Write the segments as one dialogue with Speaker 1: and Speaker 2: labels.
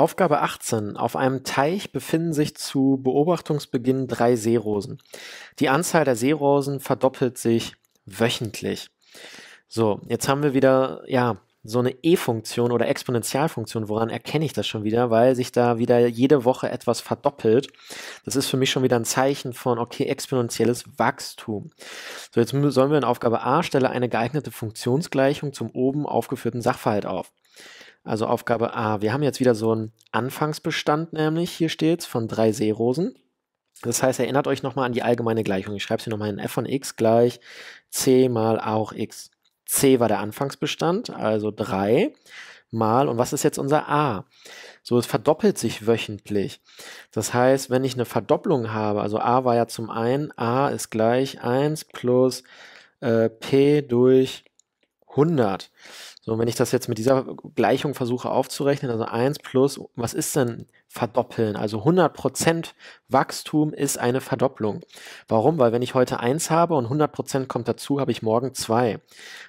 Speaker 1: Aufgabe 18. Auf einem Teich befinden sich zu Beobachtungsbeginn drei Seerosen. Die Anzahl der Seerosen verdoppelt sich wöchentlich. So, jetzt haben wir wieder, ja, so eine E-Funktion oder Exponentialfunktion. Woran erkenne ich das schon wieder? Weil sich da wieder jede Woche etwas verdoppelt. Das ist für mich schon wieder ein Zeichen von, okay, exponentielles Wachstum. So, jetzt sollen wir in Aufgabe A stelle eine geeignete Funktionsgleichung zum oben aufgeführten Sachverhalt auf. Also Aufgabe A. Wir haben jetzt wieder so einen Anfangsbestand, nämlich hier steht es, von drei Seerosen. Das heißt, erinnert euch nochmal an die allgemeine Gleichung. Ich schreibe es hier nochmal in f von x gleich c mal a hoch x. c war der Anfangsbestand, also 3 mal, und was ist jetzt unser a? So, es verdoppelt sich wöchentlich. Das heißt, wenn ich eine Verdopplung habe, also a war ja zum einen, a ist gleich 1 plus äh, p durch 100. So, wenn ich das jetzt mit dieser Gleichung versuche aufzurechnen, also 1 plus, was ist denn verdoppeln? Also 100% Wachstum ist eine Verdopplung. Warum? Weil wenn ich heute 1 habe und 100% kommt dazu, habe ich morgen 2.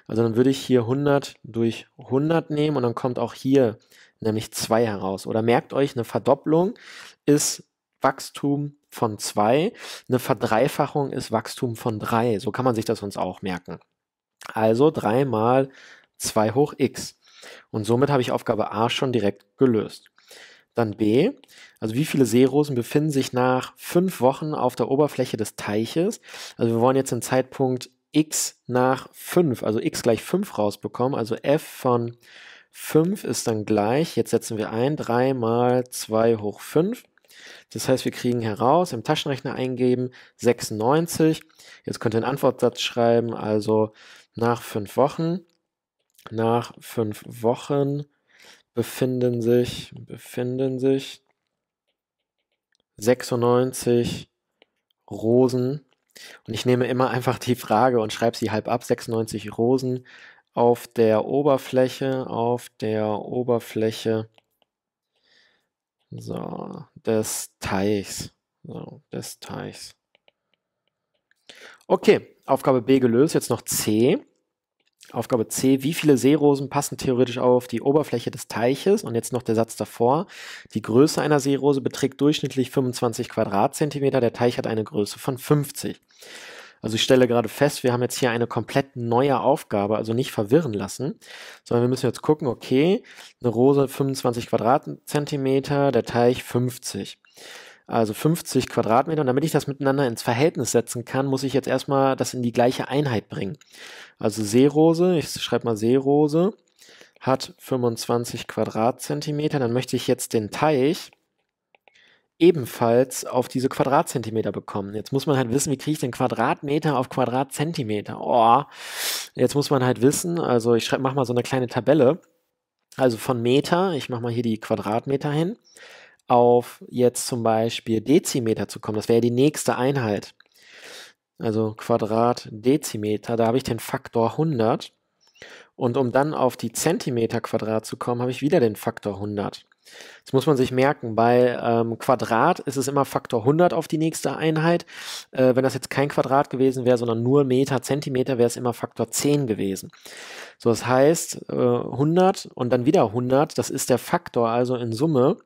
Speaker 1: Also dann würde ich hier 100 durch 100 nehmen und dann kommt auch hier nämlich 2 heraus. Oder merkt euch, eine Verdopplung ist Wachstum von 2, eine Verdreifachung ist Wachstum von 3. So kann man sich das uns auch merken. Also 3 mal 2 hoch x. Und somit habe ich Aufgabe A schon direkt gelöst. Dann B, also wie viele Seerosen befinden sich nach fünf Wochen auf der Oberfläche des Teiches? Also wir wollen jetzt den Zeitpunkt x nach 5, also x gleich 5 rausbekommen. Also f von 5 ist dann gleich, jetzt setzen wir ein, 3 mal 2 hoch 5. Das heißt, wir kriegen heraus, im Taschenrechner eingeben, 96. Jetzt könnt ihr einen Antwortsatz schreiben, also nach 5 Wochen nach fünf Wochen befinden sich, befinden sich 96 Rosen. Und ich nehme immer einfach die Frage und schreibe sie halb ab. 96 Rosen auf der Oberfläche, auf der Oberfläche so, des Teichs. So, des Teichs. Okay, Aufgabe B gelöst. Jetzt noch C. Aufgabe C, wie viele Seerosen passen theoretisch auf die Oberfläche des Teiches? Und jetzt noch der Satz davor. Die Größe einer Seerose beträgt durchschnittlich 25 Quadratzentimeter, der Teich hat eine Größe von 50. Also ich stelle gerade fest, wir haben jetzt hier eine komplett neue Aufgabe, also nicht verwirren lassen, sondern wir müssen jetzt gucken, okay, eine Rose 25 Quadratzentimeter, der Teich 50 also 50 Quadratmeter. Und damit ich das miteinander ins Verhältnis setzen kann, muss ich jetzt erstmal das in die gleiche Einheit bringen. Also Seerose, ich schreibe mal Seerose, hat 25 Quadratzentimeter. Dann möchte ich jetzt den Teich ebenfalls auf diese Quadratzentimeter bekommen. Jetzt muss man halt wissen, wie kriege ich den Quadratmeter auf Quadratzentimeter? Oh, jetzt muss man halt wissen, also ich mache mal so eine kleine Tabelle. Also von Meter, ich mache mal hier die Quadratmeter hin auf jetzt zum Beispiel Dezimeter zu kommen. Das wäre die nächste Einheit. Also Quadrat Dezimeter, da habe ich den Faktor 100. Und um dann auf die Zentimeter Quadrat zu kommen, habe ich wieder den Faktor 100. Das muss man sich merken. Bei ähm, Quadrat ist es immer Faktor 100 auf die nächste Einheit. Äh, wenn das jetzt kein Quadrat gewesen wäre, sondern nur Meter, Zentimeter, wäre es immer Faktor 10 gewesen. So, das heißt, äh, 100 und dann wieder 100, das ist der Faktor, also in Summe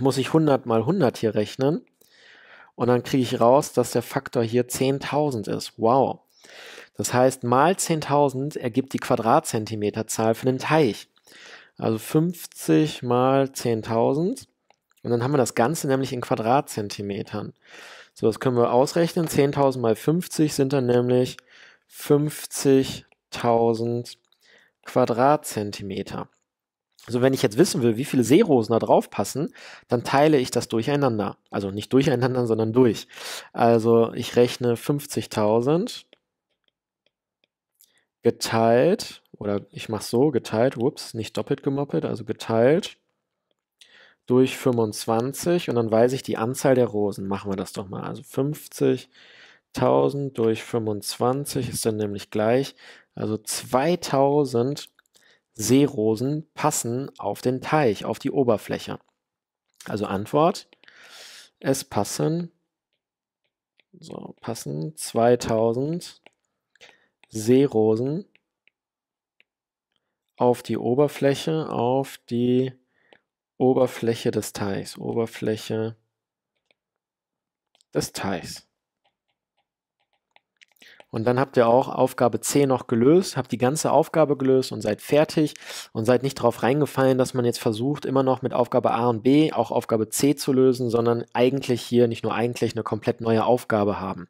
Speaker 1: muss ich 100 mal 100 hier rechnen. Und dann kriege ich raus, dass der Faktor hier 10.000 ist. Wow. Das heißt, mal 10.000 ergibt die Quadratzentimeterzahl für den Teich. Also 50 mal 10.000. Und dann haben wir das Ganze nämlich in Quadratzentimetern. So, das können wir ausrechnen. 10.000 mal 50 sind dann nämlich 50.000 Quadratzentimeter. Also wenn ich jetzt wissen will, wie viele Seerosen da drauf passen, dann teile ich das durcheinander. Also nicht durcheinander, sondern durch. Also ich rechne 50.000 geteilt, oder ich mache so, geteilt, ups, nicht doppelt gemoppelt, also geteilt durch 25 und dann weiß ich die Anzahl der Rosen. Machen wir das doch mal. Also 50.000 durch 25 ist dann nämlich gleich, also 2000 Seerosen passen auf den Teich, auf die Oberfläche? Also Antwort, es passen, so passen 2000 Seerosen auf die Oberfläche, auf die Oberfläche des Teichs, Oberfläche des Teichs. Und dann habt ihr auch Aufgabe C noch gelöst, habt die ganze Aufgabe gelöst und seid fertig und seid nicht darauf reingefallen, dass man jetzt versucht, immer noch mit Aufgabe A und B auch Aufgabe C zu lösen, sondern eigentlich hier nicht nur eigentlich eine komplett neue Aufgabe haben.